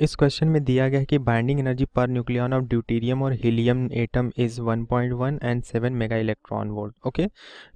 इस क्वेश्चन में दिया गया है कि बाइंडिंग एनर्जी पर न्यूक्लियन ऑफ ड्यूटीरियम और helium atom is 1.1 and 7 mega electron volt okay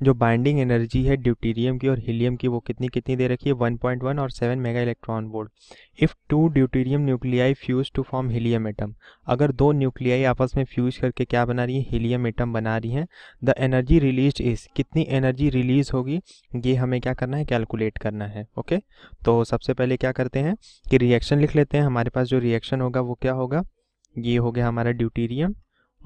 जो बाइंडिंग एनर्जी है ड्यूटीरियम की और हीलियम की वो कितनी कितनी दे रखी है 1.1 और 7 mega electron volt if two deuterium nuclei fuse to form helium atom अगर दो न्यूक्लियाई आपस में फ्यूज करके क्या बना रही है हीलियम एटम बना रही हैं द एनर्जी रिलीज इज़ कितनी एनर्जी रिलीज होगी ये हमें क्या करना है कैलकुलेट करना है ओके okay? तो सबसे पहले क्या करते हैं कि रिएक्शन लिख लेते हैं हमारे पास जो रिएक्शन होगा वो क्या होगा ये हो गया हमारा ड्यूटीरियम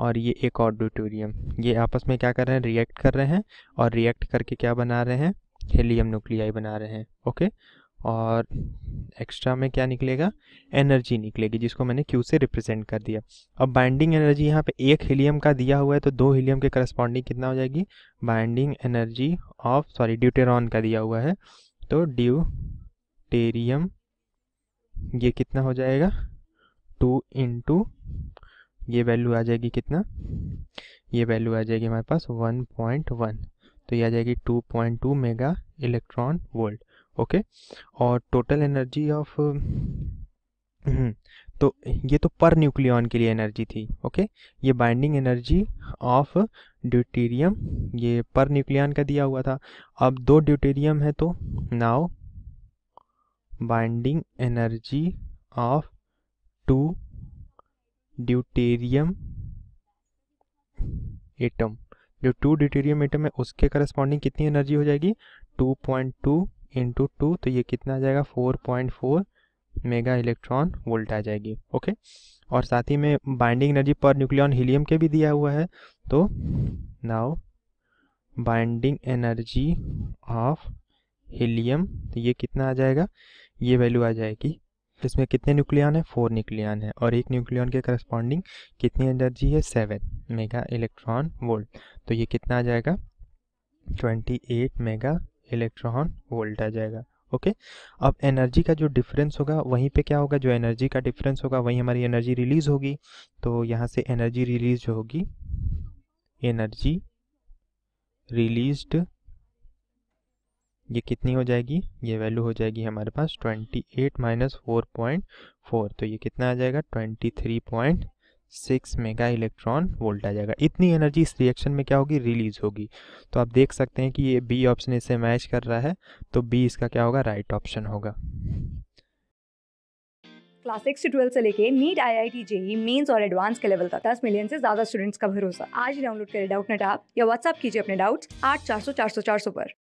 और ये एक और ड्यूटीरियम ये आपस में क्या कर रहे हैं रिएक्ट कर रहे हैं और रिएक्ट करके क्या बना रहे हैं हेलियम न्यूक्लियाई बना रहे हैं ओके और एक्स्ट्रा में क्या निकलेगा एनर्जी निकलेगी जिसको मैंने क्यू से रिप्रेजेंट कर दिया अब बाइंडिंग एनर्जी यहाँ पे एक हीलियम का दिया हुआ है तो दो हीलियम के करस्पॉन्डिंग कितना हो जाएगी binding energy of sorry deuteron का दिया हुआ है तो ड्यूटेरियम ये कितना हो जाएगा टू इंटू ये वैल्यू आ जाएगी कितना ये वैल्यू आ जाएगी हमारे पास वन पॉइंट वन तो ये आ जाएगी two point two mega electron volt okay और टोटल एनर्जी ऑफ तो ये तो पर न्यूक्लियन के लिए एनर्जी थी ओके ये बाइंडिंग एनर्जी ऑफ ड्यूटेरियम ये पर न्यूक्लियन का दिया हुआ था अब दो ड्यूटेरियम है तो now binding energy of two deuterium atom जो टू ड्यूटेरियम एटम है उसके करस्पॉन्डिंग कितनी एनर्जी हो जाएगी 2.2 पॉइंट टू इंटू टू तो ये कितना आ जाएगा 4.4 मेगा इलेक्ट्रॉन वोल्ट आ जाएगी ओके और साथ ही में बाइंडिंग एनर्जी पर न्यूक्लियन हीलियम के भी दिया हुआ है तो now binding energy of helium तो ये कितना आ जाएगा ये वैल्यू आ जाएगी इसमें कितने न्यूक्लियन है फोर न्यूक्लियन है और एक न्यूक्लियन के करस्पॉन्डिंग कितनी एनर्जी है सेवन मेगा इलेक्ट्रॉन वोल्ट तो ये कितना आ जाएगा twenty eight mega electron volt आ जाएगा ओके अब एनर्जी का जो डिफरेंस होगा वहीं पे क्या होगा जो एनर्जी का डिफरेंस होगा वहीं हमारी एनर्जी रिलीज होगी तो यहाँ से एनर्जी रिलीज होगी एनर्जी रिलीज्ड ये कितनी हो जाएगी ये वैल्यू हो जाएगी हमारे पास 28 एट माइनस फोर तो ये कितना आ जाएगा 23.6 थ्री मेगा इलेक्ट्रॉन वोल्ट आ जाएगा इतनी एनर्जी इस रिएक्शन में क्या होगी रिलीज होगी तो आप देख सकते हैं कि ये बी ऑप्शन इसे मैच कर रहा है तो बी इसका क्या होगा राइट right ऑप्शन होगा क्लास सिक्स से ट्वेल्थ से लेके NEET I I T JEE mains और एडवांस के लेवल तक दस मिलियन से ज्यादा स्टूडेंट्स का भरोसा आज डाउनलोड करें डाउट नेट ऐप या व्हाट्सअप कीजिए अपने डाउट्स आठ चार सौ चार सौ चार सौ पर